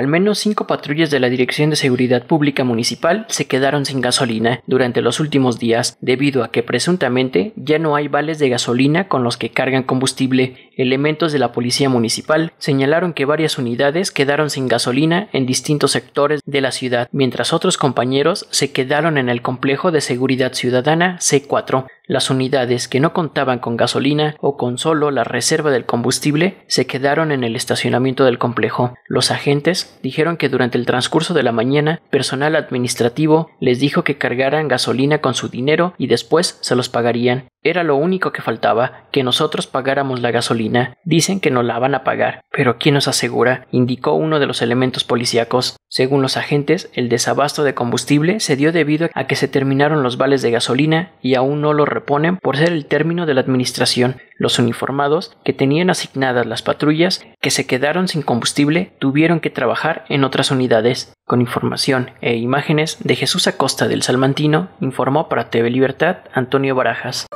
Al menos cinco patrullas de la Dirección de Seguridad Pública Municipal se quedaron sin gasolina durante los últimos días debido a que presuntamente ya no hay vales de gasolina con los que cargan combustible. Elementos de la Policía Municipal señalaron que varias unidades quedaron sin gasolina en distintos sectores de la ciudad, mientras otros compañeros se quedaron en el complejo de seguridad ciudadana C4. Las unidades que no contaban con gasolina o con solo la reserva del combustible se quedaron en el estacionamiento del complejo. Los agentes dijeron que durante el transcurso de la mañana personal administrativo les dijo que cargaran gasolina con su dinero y después se los pagarían. Era lo único que faltaba, que nosotros pagáramos la gasolina. Dicen que no la van a pagar, pero ¿quién nos asegura? indicó uno de los elementos policíacos. Según los agentes, el desabasto de combustible se dio debido a que se terminaron los vales de gasolina y aún no lo reponen por ser el término de la administración. Los uniformados, que tenían asignadas las patrullas, que se quedaron sin combustible, tuvieron que trabajar en otras unidades. Con información e imágenes de Jesús Acosta del Salmantino, informó para TV Libertad Antonio Barajas.